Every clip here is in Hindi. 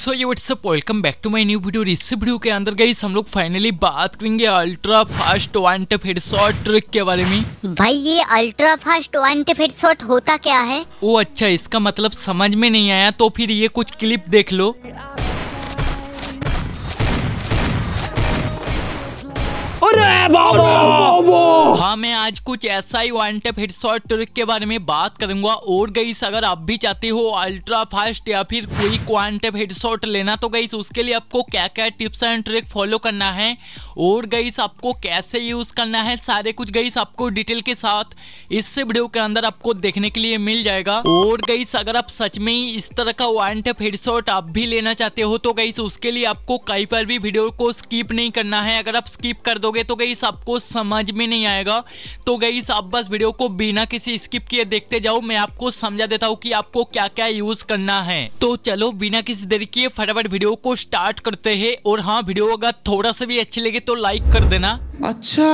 सो ये what's up welcome back to my new video इस वीडियो के अंदर गई हम लोग फाइनली बात करेंगे अल्ट्रा फास्ट वन फेड हेडशॉट ट्रिक के बारे में भाई ये अल्ट्रा फास्ट वन फेड हेडशॉट होता क्या है ओ अच्छा इसका मतलब समझ में नहीं आया तो फिर ये कुछ क्लिप देख लो अरे हाँ मैं आज कुछ ऐसा ही वन टेप शॉर्ट ट्रिक के बारे में बात करूंगा और गई अगर आप भी चाहते हो अल्ट्रा फास्ट या फिर कोई हेड शॉर्ट लेना तो गई उसके लिए आपको क्या क्या टिप्स एंड ट्रिक फॉलो करना है और गई आपको कैसे यूज करना है सारे कुछ गई आपको डिटेल के साथ इस वीडियो के अंदर आपको देखने के लिए मिल जाएगा और गई अगर आप सच में ही इस तरह का वन टेप शॉर्ट आप भी लेना चाहते हो तो गई उसके लिए आपको कहीं पर भी वीडियो को स्कीप नहीं करना है अगर आप स्कीप कर दोगे तो गई गईस आपको समझ में नहीं आएगा तो गईस आप बस वीडियो को बिना किसी स्किप किए देखते जाओ मैं आपको समझा देता हूँ कि आपको क्या क्या यूज करना है तो चलो बिना किसी देरी के फटाफट वीडियो को स्टार्ट करते हैं और हाँ वीडियो अगर थोड़ा सा भी अच्छी लगे तो लाइक कर देना अच्छा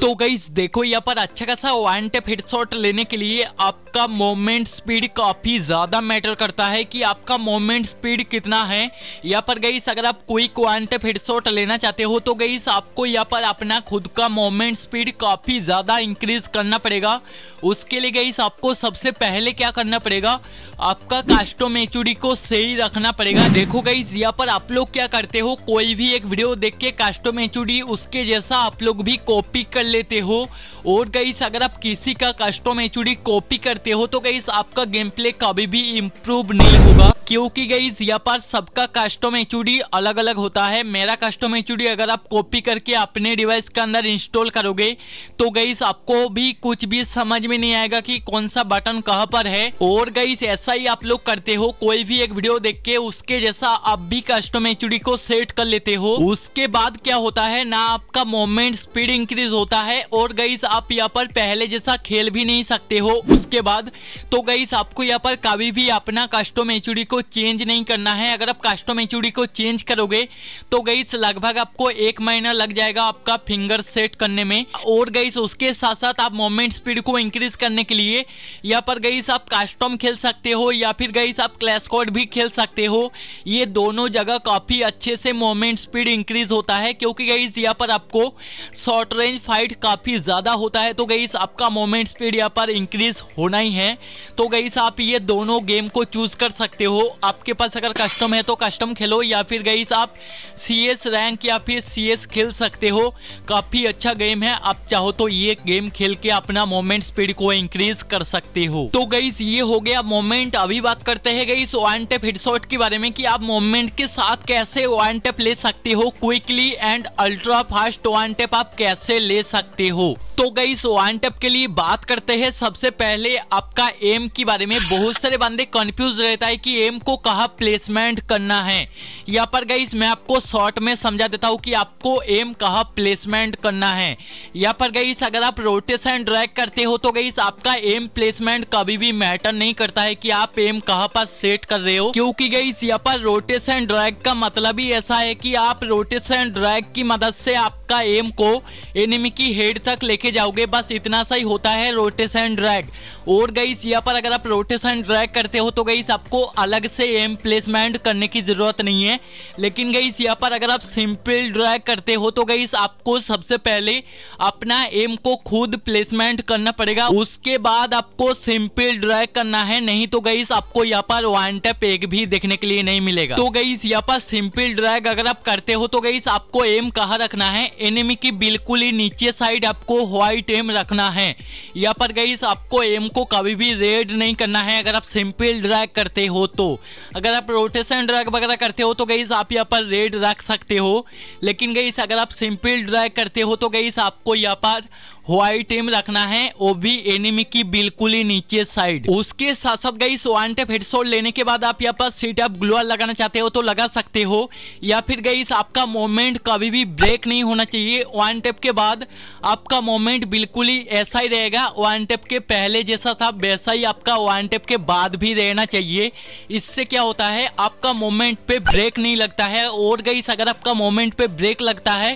तो गई देखो यहाँ पर अच्छा खासा वन टेप हेडशॉट लेने के लिए आपका मोवमेंट स्पीड काफी ज्यादा मैटर करता है कि आपका मोवमेंट स्पीड कितना है यहाँ पर गई अगर आप क्विक वन टेप हेडशॉट लेना चाहते हो तो गई आपको यहाँ पर अपना खुद का मोमेंट स्पीड काफ़ी ज़्यादा इंक्रीज करना पड़ेगा उसके लिए गई आपको सबसे पहले क्या करना पड़ेगा आपका कास्टो को सही रखना पड़ेगा देखो गई यहाँ पर आप लोग क्या करते हो कोई भी एक वीडियो देख के कास्टो उसके जैसा आप लोग भी कॉपी कर लेते हो और गईस अगर आप किसी का कस्टम एच कॉपी करते हो तो गईस आपका गेम प्ले कभी भी इम्प्रूव नहीं होगा क्योंकि गईस यहाँ पर सबका कस्टम एच अलग अलग होता है मेरा कस्टम एच अगर आप कॉपी करके अपने डिवाइस के अंदर इंस्टॉल करोगे तो गईस आपको भी कुछ भी समझ में नहीं आएगा कि कौन सा बटन कहाँ पर है और गईस ऐसा ही आप लोग करते हो कोई भी एक वीडियो देख के उसके जैसा आप भी कस्टम एच को सेट कर लेते हो उसके बाद क्या होता है ना आपका मोवमेंट स्पीड इंक्रीज होता है और गईस आप यहाँ पर पहले जैसा खेल भी नहीं सकते हो उसके बाद तो गई आपको यहाँ पर कभी भी अपना कस्टम एचूडी को चेंज नहीं करना है अगर आप कस्टम एचूडी को चेंज करोगे तो गई लगभग आपको एक महीना लग जाएगा आपका फिंगर सेट करने में और गई उसके साथ साथ आप मोमेंट स्पीड को इंक्रीज करने के लिए यहाँ पर गई आप कस्टम खेल सकते हो या फिर गई आप क्लैश कोड भी खेल सकते हो ये दोनों जगह काफ़ी अच्छे से मोमेंट स्पीड इंक्रीज होता है क्योंकि गई यहाँ पर आपको शॉर्ट रेंज फाइट काफ़ी ज़्यादा होता है तो गई आपका मोमेंट स्पीड यहाँ पर इंक्रीज होना ही है तो गई आप ये दोनों गेम को चूज कर सकते हो आपके पास अगर कस्टम है तो कस्टम खेलो या फिर गई आप सी रैंक या फिर सी खेल सकते हो काफ़ी अच्छा गेम है आप चाहो तो ये गेम खेल के अपना मोमेंट स्पीड को इंक्रीज कर सकते हो तो गई ये हो गया मोमेंट अभी बात करते हैं गई वन टेप हेडशॉट के बारे में कि आप मोमेंट के साथ कैसे वन टेप ले सकते हो quickly and ultra fast one tap आप कैसे ले सकते हो तो गई वन टप के लिए बात करते हैं सबसे पहले आपका एम के बारे में बहुत सारे बंदे कंफ्यूज रहता है कि एम को कहा प्लेसमेंट करना है यहाँ पर गई मैं आपको शॉर्ट में समझा देता हूँ कि आपको एम कहा प्लेसमेंट करना है यहाँ पर गई अगर आप रोटेशन ड्रैग करते हो तो गई आपका एम प्लेसमेंट कभी भी मैटर नहीं करता है कि आप एम कहाँ पर सेट कर रहे हो क्योंकि गई यहाँ पर रोटेशन ड्रैग का मतलब ही ऐसा है कि आप रोटेशन ड्रैग की मदद से आपका एम को एनिमी की हेड तक लेके लेके जाओगे बस इतना सा ही होता है रोटेशन ड्रैग और गई यहाँ पर अगर आप रोटेशन ड्रैग करते हो तो गई आपको अलग से एम प्लेसमेंट करने की ज़रूरत नहीं है लेकिन गई यहाँ पर अगर आप सिंपल ड्रैग करते हो तो गई आपको सबसे पहले अपना एम को खुद प्लेसमेंट करना पड़ेगा उसके बाद आपको सिंपल ड्रैग करना है नहीं तो गई आपको यहाँ पर वन टेप एक भी देखने के लिए नहीं मिलेगा तो गई यहाँ पर सिंपल ड्रैग अगर आप करते हो तो गई आपको एम कहा रखना है एनिमी की बिल्कुल ही नीचे साइड आपको व्हाइट एम रखना है यहाँ पर गई आपको एम को कभी भी रेड नहीं करना है अगर आप सिंपल ड्रैग करते हो तो अगर आप रोटेशन ड्रैग वगैरह करते हो तो गई आप यहाँ पर रेड रख सकते हो लेकिन गई अगर आप सिंपल ड्रैग करते हो तो गई आपको यहाँ पर व्हाइट एम रखना है वो भी एनिमी की बिल्कुल ही नीचे साइड उसके साथ साथ गई वन टेप लेने के बाद आप यहाँ पर सीट अप ग्लोअर लगाना चाहते हो तो लगा सकते हो या फिर गई आपका मोमेंट कभी भी ब्रेक नहीं होना चाहिए वन टेप के बाद आपका मोमेंट मूवमेंट बिल्कुल ही ऐसा ही रहेगा वन टेप के पहले जैसा था वैसा ही आपका वन टेप के बाद भी रहना चाहिए इससे क्या होता है आपका मूवमेंट पे ब्रेक नहीं लगता है और गईस अगर आपका मूवमेंट पे ब्रेक लगता है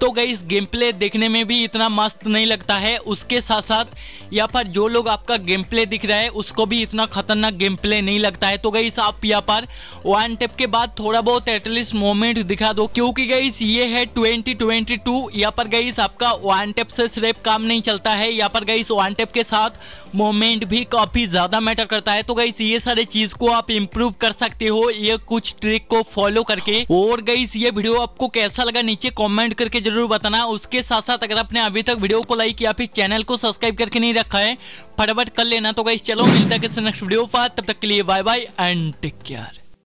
तो गईस गेम प्ले देखने में भी इतना मस्त नहीं लगता है उसके साथ साथ या पर जो लोग आपका गेम प्ले दिख रहा है उसको भी इतना खतरनाक गेम प्ले नहीं लगता है तो गईस आप यहाँ पर वन टेप के बाद थोड़ा बहुत एटलीस्ट मोमेंट दिखा दो क्योंकि गईस ये है ट्वेंटी ट्वेंटी टू यहाँ पर गईस आपका वन टेप से टेप काम नहीं चलता है यहाँ पर गई वन टेप के साथ मोमेंट भी काफ़ी ज़्यादा मैटर करता है तो गई ये सारे चीज़ को आप इम्प्रूव कर सकते हो ये कुछ ट्रिक को फॉलो करके और गई ये वीडियो आपको कैसा लगा नीचे कॉमेंट करके जरूर बताना उसके साथ साथ अगर आपने अभी तक वीडियो को लाइक या फिर चैनल को सब्सक्राइब करके नहीं रखा है फटाफट कर लेना तो गई चलो मिलता है किसी नेक्स्ट वीडियो पर तब तक के लिए bye bye and take care